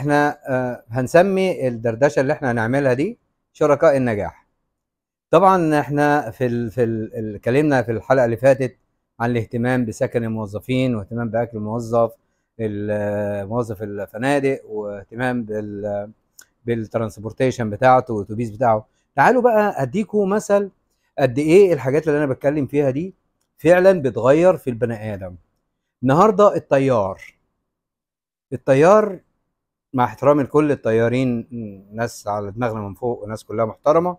احنا آه، هنسمي الدردشه اللي احنا هنعملها دي شركاء النجاح طبعا احنا في ال في ال اتكلمنا في الحلقه اللي فاتت عن الاهتمام بسكن الموظفين واهتمام باكل الموظف الموظف الفنادق واهتمام بال بالترانسبورتيشن بتاعته والاتوبيس بتاعه تعالوا بقى اديكم مثل قد ايه الحاجات اللي انا بتكلم فيها دي فعلا بتغير في البني ادم النهارده الطيار الطيار مع احترامي لكل الطيارين ناس على دماغنا من فوق وناس كلها محترمه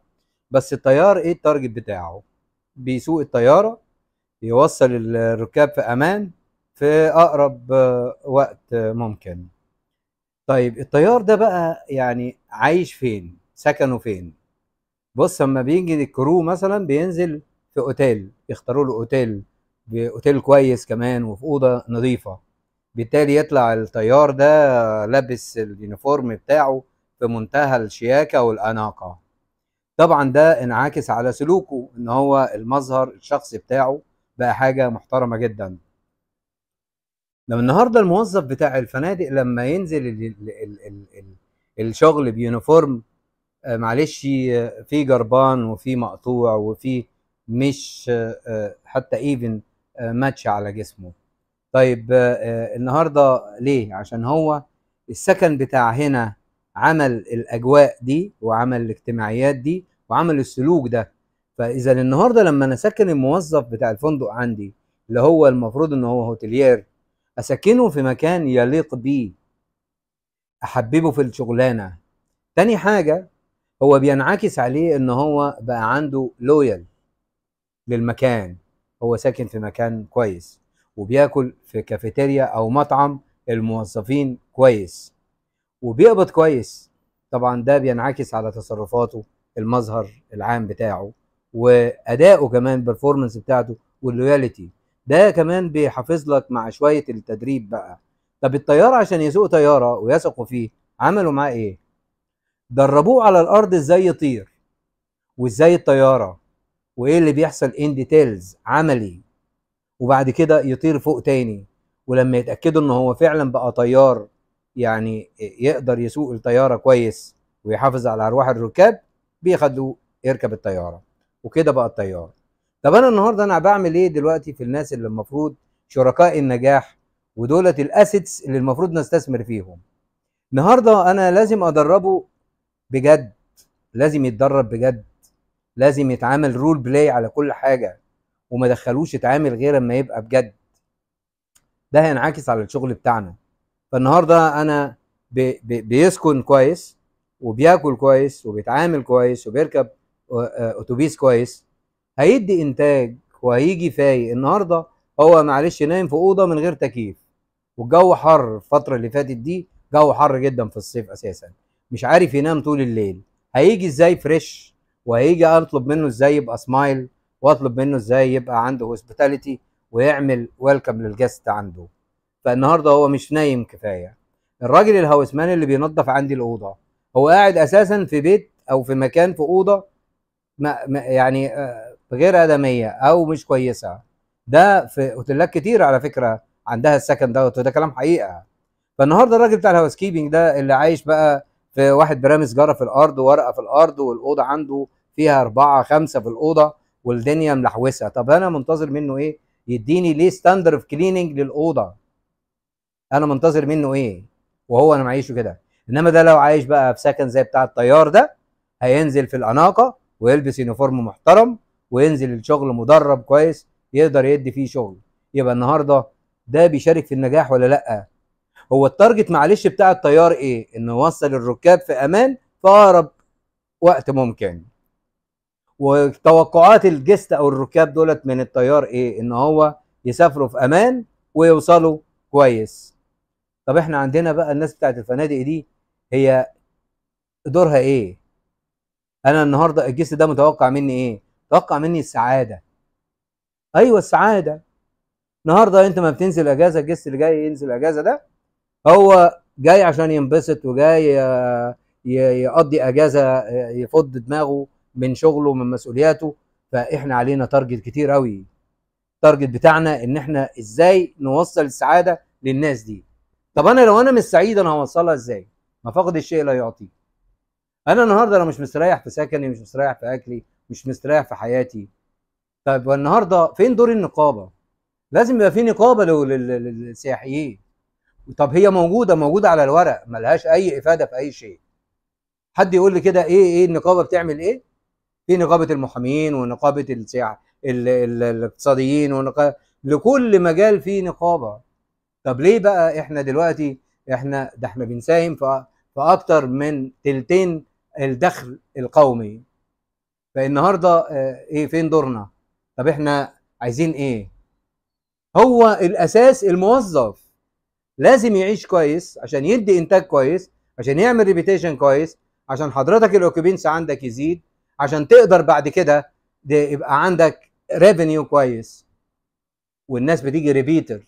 بس الطيار ايه التارجت بتاعه بيسوق الطياره يوصل الركاب في امان في اقرب وقت ممكن طيب الطيار ده بقى يعني عايش فين سكنه فين بص اما بيجي الكرو مثلا بينزل في اوتيل يختاروا له اوتيل اوتيل كويس كمان وفي اوضه نظيفه بالتالي يطلع الطيار ده لابس اليونيفورم بتاعه في منتهى الشياكه والاناقه طبعا ده انعكس على سلوكه ان هو المظهر الشخصي بتاعه بقى حاجه محترمه جدا لما النهارده الموظف بتاع الفنادق لما ينزل الـ الـ الـ الـ الـ الشغل بيونيفورم آه، معلش في جربان وفي مقطوع وفي مش آه، آه، حتى ايفن ماتش على جسمه طيب آه، آه، النهارده ليه عشان هو السكن بتاع هنا عمل الاجواء دي وعمل الاجتماعيات دي وعمل السلوك ده فاذا النهارده لما انا اسكن الموظف بتاع الفندق عندي اللي هو المفروض ان هو هوتيلير اسكنه في مكان يليق بيه احببه في الشغلانه تاني حاجه هو بينعكس عليه ان هو بقى عنده لويال للمكان هو ساكن في مكان كويس وبياكل في كافيتيريا او مطعم الموظفين كويس وبيقبض كويس طبعا ده بينعكس على تصرفاته المظهر العام بتاعه وادائه كمان البرفورمانس بتاعته واللويالتي ده كمان بيحافظ لك مع شويه التدريب بقى طب الطيار عشان يسوق طياره ويثقوا فيه عملوا معاه ايه دربوه على الارض ازاي يطير وازاي الطياره وايه اللي بيحصل ان ديتيلز عملي وبعد كده يطير فوق تاني ولما يتاكدوا ان هو فعلا بقى طيار يعني يقدر يسوق الطياره كويس ويحافظ على ارواح الركاب بياخدوه يركب الطياره وكده بقى الطيار طب انا النهارده انا بعمل ايه دلوقتي في الناس اللي المفروض شركاء النجاح ودولت الاسيتس اللي المفروض نستثمر فيهم النهارده انا لازم ادربه بجد لازم يتدرب بجد لازم يتعامل رول بلاي على كل حاجه وما دخلوش يتعامل غير اما يبقى بجد ده هينعكس على الشغل بتاعنا فالنهارده انا بيسكن كويس وبياكل كويس وبيتعامل كويس وبيركب اتوبيس كويس هيدي انتاج وهيجي فايق النهارده هو معلش نايم في اوضه من غير تكييف والجو حر الفتره اللي فاتت دي جو حر جدا في الصيف اساسا مش عارف ينام طول الليل هيجي ازاي فريش وهيجي اطلب منه ازاي يبقى سمايل واطلب منه ازاي يبقى عنده هوسبيتاليتي ويعمل ويلكم للجست عنده فالنهارده هو مش نايم كفايه الراجل الهوسمان اللي بينظف عندي الاوضه هو قاعد اساسا في بيت او في مكان في اوضه ما يعني آه، غير ادميه او مش كويسه ده في اوتيلات كتير على فكره عندها السكن دوت وده كلام حقيقه فالنهارده الراجل بتاع الهاوس كيبنج ده اللي عايش بقى في واحد برامي سجاره في الارض وورقه في الارض والاوضه عنده فيها اربعه خمسه في الاوضه والدنيا ملحوسه طب انا منتظر منه ايه يديني ليه ستاندر اوف كليننج للاوضه انا منتظر منه ايه وهو انا معيشه كده انما ده لو عايش بقى في سكن زي بتاع الطيار ده هينزل في الاناقه ويلبس يونيفورم محترم وينزل الشغل مدرب كويس يقدر يدي فيه شغل يبقى النهارده ده بيشارك في النجاح ولا لا هو التارجت معلش بتاع الطيار ايه انه يوصل الركاب في امان في اقرب وقت ممكن وتوقعات الجست او الركاب دولت من الطيار ايه ان هو يسافروا في امان ويوصلوا كويس طب احنا عندنا بقى الناس بتاعت الفنادق دي هي دورها ايه انا النهارده الجست ده متوقع مني ايه متوقع مني السعاده ايوه السعاده النهارده انت ما بتنزل اجازه الجست اللي جاي ينزل اجازه ده هو جاي عشان ينبسط وجاي يقضي اجازه يفض دماغه من شغله ومن مسؤولياته فاحنا علينا تارجت كتير قوي التارجت بتاعنا ان احنا ازاي نوصل السعاده للناس دي طب انا لو انا مش سعيد انا هوصلها ازاي ما فقد الشيء لا يعطي انا النهارده انا مش مستريح في سكني مش مستريح في اكلي مش مستريح في حياتي طب والنهارده فين دور النقابه لازم يبقى في نقابه للسياحيين طب هي موجوده موجوده على الورق ملهاش اي افاده في اي شيء حد يقول لي كده ايه ايه النقابه بتعمل ايه في نقابه المحامين ونقابه السياحه الاقتصاديين ونقابه لكل مجال في نقابه طب ليه بقى احنا دلوقتي احنا ده احنا بنساهم في اكتر من تلتين الدخل القومي فالنهارده آه، ايه فين دورنا طب احنا عايزين ايه هو الاساس الموظف لازم يعيش كويس عشان يدي انتاج كويس عشان يعمل ريبيتيشن كويس عشان حضرتك الاوكيبينس عندك يزيد عشان تقدر بعد كده يبقى عندك ريفينيو كويس والناس بتيجي ريبيتر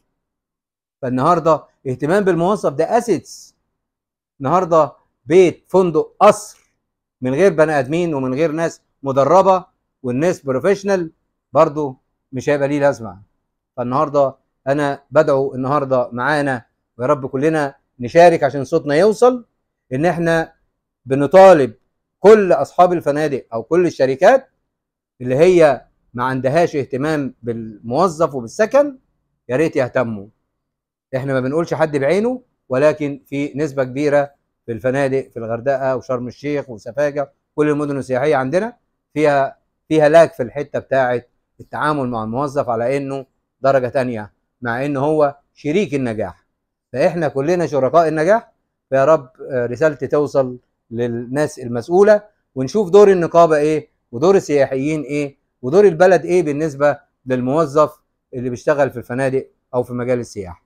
فالنهارده اهتمام بالموظف ده اسيتس النهارده بيت فندق قصر من غير بني ادمين ومن غير ناس مدربه والناس بروفيشنال برضو مش هيبقى ليه لازمه فالنهارده انا بدعو النهارده معانا ويا رب كلنا نشارك عشان صوتنا يوصل ان احنا بنطالب كل اصحاب الفنادق او كل الشركات اللي هي ما عندهاش اهتمام بالموظف وبالسكن يا ريت يهتموا احنا ما بنقولش حد بعينه ولكن في نسبه كبيره في الفنادق في الغردقه وشرم الشيخ وسفاجه كل المدن السياحيه عندنا فيها فيها لاك في الحته بتاعه التعامل مع الموظف على انه درجه تانية مع ان هو شريك النجاح فاحنا كلنا شركاء النجاح فيا رب آه، رسالتي توصل للناس المسؤوله ونشوف دور النقابه ايه ودور السياحيين ايه ودور البلد ايه بالنسبه للموظف اللي بيشتغل في الفنادق او في مجال السياحه